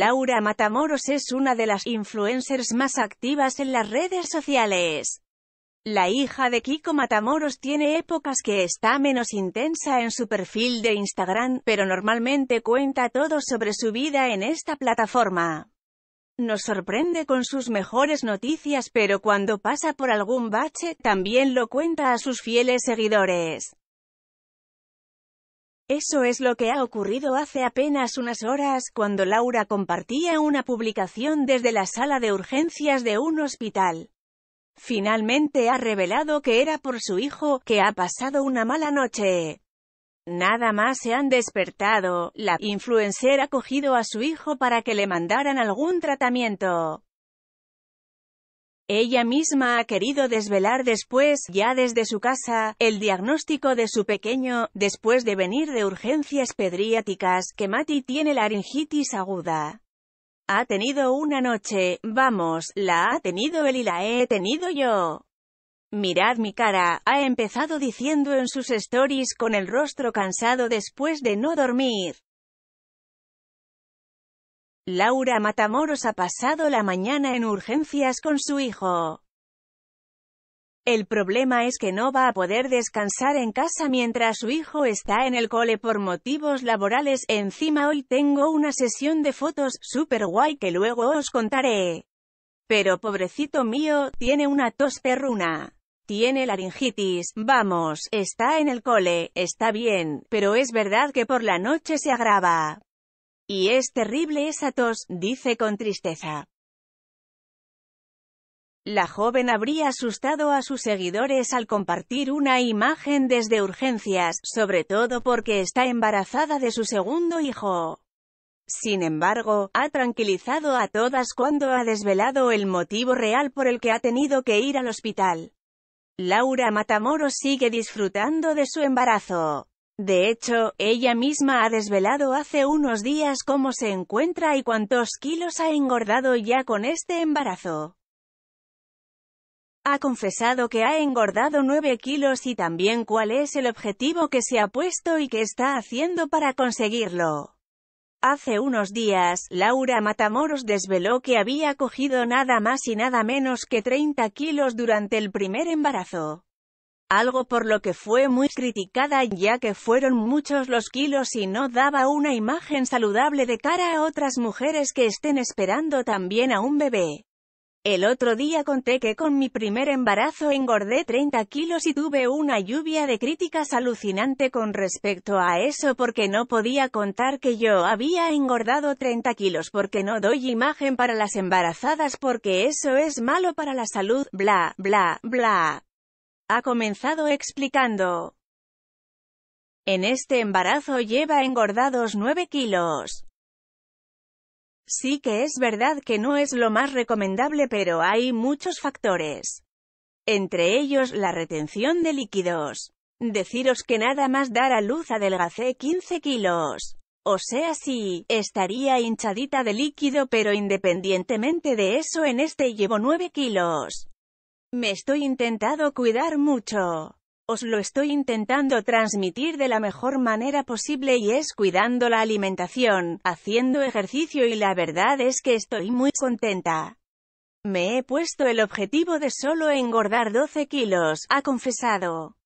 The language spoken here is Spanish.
Laura Matamoros es una de las influencers más activas en las redes sociales. La hija de Kiko Matamoros tiene épocas que está menos intensa en su perfil de Instagram, pero normalmente cuenta todo sobre su vida en esta plataforma. Nos sorprende con sus mejores noticias pero cuando pasa por algún bache, también lo cuenta a sus fieles seguidores. Eso es lo que ha ocurrido hace apenas unas horas, cuando Laura compartía una publicación desde la sala de urgencias de un hospital. Finalmente ha revelado que era por su hijo, que ha pasado una mala noche. Nada más se han despertado, la influencer ha cogido a su hijo para que le mandaran algún tratamiento. Ella misma ha querido desvelar después, ya desde su casa, el diagnóstico de su pequeño, después de venir de urgencias pedriáticas, que Mati tiene laringitis aguda. Ha tenido una noche, vamos, la ha tenido él y la he tenido yo. Mirad mi cara, ha empezado diciendo en sus stories con el rostro cansado después de no dormir. Laura Matamoros ha pasado la mañana en urgencias con su hijo. El problema es que no va a poder descansar en casa mientras su hijo está en el cole por motivos laborales. Encima hoy tengo una sesión de fotos, super guay que luego os contaré. Pero pobrecito mío, tiene una tos perruna. Tiene laringitis, vamos, está en el cole, está bien, pero es verdad que por la noche se agrava. Y es terrible esa tos, dice con tristeza. La joven habría asustado a sus seguidores al compartir una imagen desde urgencias, sobre todo porque está embarazada de su segundo hijo. Sin embargo, ha tranquilizado a todas cuando ha desvelado el motivo real por el que ha tenido que ir al hospital. Laura Matamoros sigue disfrutando de su embarazo. De hecho, ella misma ha desvelado hace unos días cómo se encuentra y cuántos kilos ha engordado ya con este embarazo. Ha confesado que ha engordado 9 kilos y también cuál es el objetivo que se ha puesto y que está haciendo para conseguirlo. Hace unos días, Laura Matamoros desveló que había cogido nada más y nada menos que 30 kilos durante el primer embarazo algo por lo que fue muy criticada ya que fueron muchos los kilos y no daba una imagen saludable de cara a otras mujeres que estén esperando también a un bebé. El otro día conté que con mi primer embarazo engordé 30 kilos y tuve una lluvia de críticas alucinante con respecto a eso porque no podía contar que yo había engordado 30 kilos porque no doy imagen para las embarazadas porque eso es malo para la salud, bla, bla, bla. Ha comenzado explicando. En este embarazo lleva engordados 9 kilos. Sí que es verdad que no es lo más recomendable pero hay muchos factores. Entre ellos la retención de líquidos. Deciros que nada más dar a luz adelgacé 15 kilos. O sea, sí, estaría hinchadita de líquido pero independientemente de eso en este llevo 9 kilos. Me estoy intentando cuidar mucho. Os lo estoy intentando transmitir de la mejor manera posible y es cuidando la alimentación, haciendo ejercicio y la verdad es que estoy muy contenta. Me he puesto el objetivo de solo engordar 12 kilos, ha confesado.